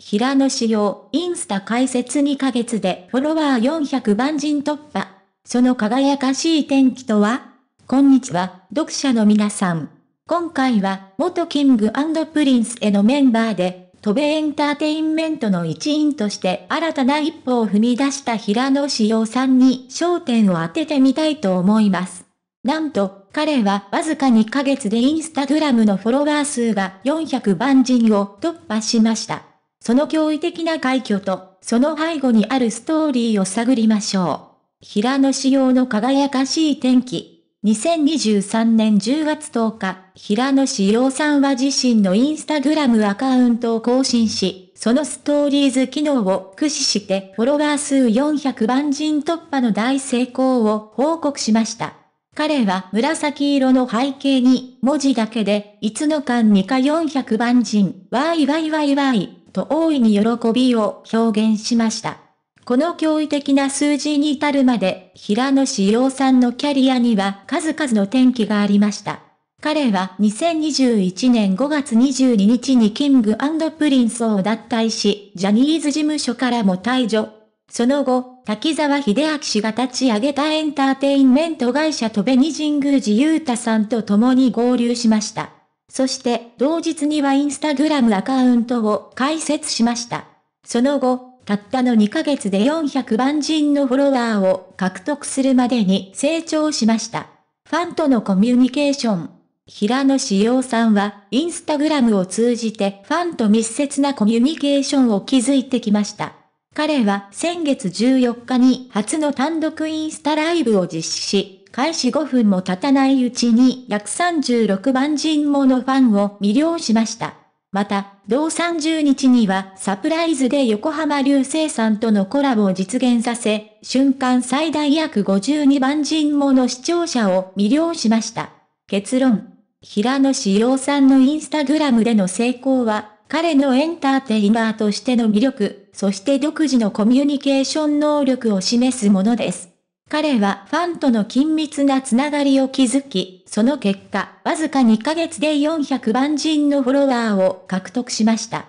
平野紫耀、インスタ解説2ヶ月でフォロワー400万人突破。その輝かしい天気とはこんにちは、読者の皆さん。今回は、元キングプリンスへのメンバーで、渡米エンターテインメントの一員として新たな一歩を踏み出した平野紫耀さんに焦点を当ててみたいと思います。なんと、彼はわずか2ヶ月でインスタグラムのフォロワー数が400万人を突破しました。その驚異的な快挙と、その背後にあるストーリーを探りましょう。平野紫耀の輝かしい天気。2023年10月10日、平野紫耀さんは自身のインスタグラムアカウントを更新し、そのストーリーズ機能を駆使してフォロワー数400万人突破の大成功を報告しました。彼は紫色の背景に文字だけでいつの間にか400万人、わいわいわいわいと大いに喜びを表現しました。この驚異的な数字に至るまで、平野志陽さんのキャリアには数々の転機がありました。彼は2021年5月22日にキングプリンスを脱退し、ジャニーズ事務所からも退場。その後、滝沢秀明氏が立ち上げたエンターテインメント会社とベニジングージユータさんと共に合流しました。そして同日にはインスタグラムアカウントを開設しました。その後、たったの2ヶ月で400万人のフォロワーを獲得するまでに成長しました。ファンとのコミュニケーション。平野志陽さんは、インスタグラムを通じてファンと密接なコミュニケーションを築いてきました。彼は先月14日に初の単独インスタライブを実施し、開始5分も経たないうちに約36万人ものファンを魅了しました。また、同30日にはサプライズで横浜流星さんとのコラボを実現させ、瞬間最大約52万人もの視聴者を魅了しました。結論。平野志陽さんのインスタグラムでの成功は、彼のエンターテイナーとしての魅力、そして独自のコミュニケーション能力を示すものです。彼はファンとの緊密なつながりを築き、その結果、わずか2ヶ月で400万人のフォロワーを獲得しました。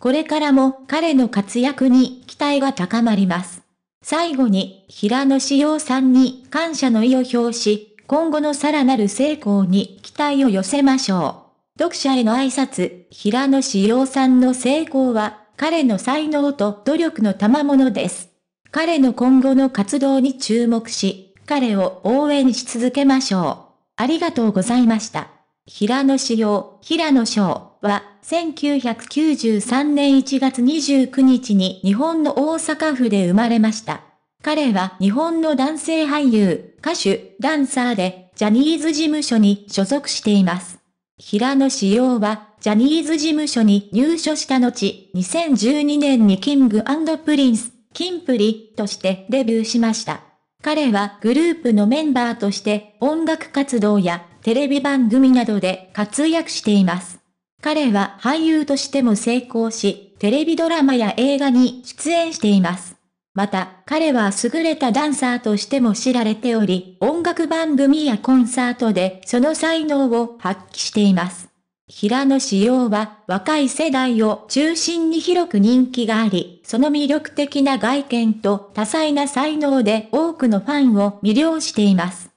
これからも彼の活躍に期待が高まります。最後に、平野志陽さんに感謝の意を表し、今後のさらなる成功に期待を寄せましょう。読者への挨拶、平野志陽さんの成功は、彼の才能と努力の賜物です。彼の今後の活動に注目し、彼を応援し続けましょう。ありがとうございました。平野紫耀、平野翔は、1993年1月29日に日本の大阪府で生まれました。彼は日本の男性俳優、歌手、ダンサーで、ジャニーズ事務所に所属しています。平野紫耀は、ジャニーズ事務所に入所した後、2012年にキングプリンス、キンプリとしてデビューしました。彼はグループのメンバーとして音楽活動やテレビ番組などで活躍しています。彼は俳優としても成功し、テレビドラマや映画に出演しています。また、彼は優れたダンサーとしても知られており、音楽番組やコンサートでその才能を発揮しています。平野紫耀は若い世代を中心に広く人気があり、その魅力的な外見と多彩な才能で多くのファンを魅了しています。